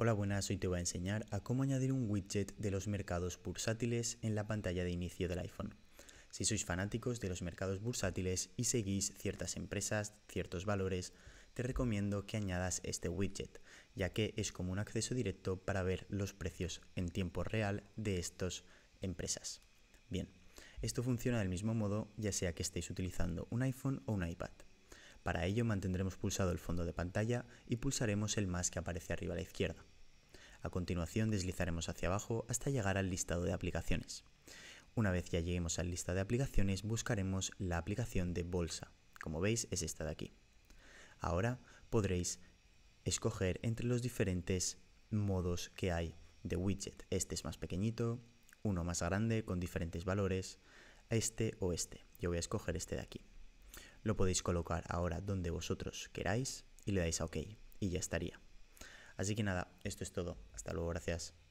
Hola buenas, hoy te voy a enseñar a cómo añadir un widget de los mercados bursátiles en la pantalla de inicio del iPhone. Si sois fanáticos de los mercados bursátiles y seguís ciertas empresas, ciertos valores, te recomiendo que añadas este widget, ya que es como un acceso directo para ver los precios en tiempo real de estas empresas. Bien, esto funciona del mismo modo ya sea que estéis utilizando un iPhone o un iPad. Para ello mantendremos pulsado el fondo de pantalla y pulsaremos el más que aparece arriba a la izquierda. A continuación deslizaremos hacia abajo hasta llegar al listado de aplicaciones. Una vez ya lleguemos al listado de aplicaciones buscaremos la aplicación de bolsa. Como veis es esta de aquí. Ahora podréis escoger entre los diferentes modos que hay de widget. Este es más pequeñito, uno más grande con diferentes valores, este o este. Yo voy a escoger este de aquí lo podéis colocar ahora donde vosotros queráis y le dais a OK y ya estaría. Así que nada, esto es todo. Hasta luego, gracias.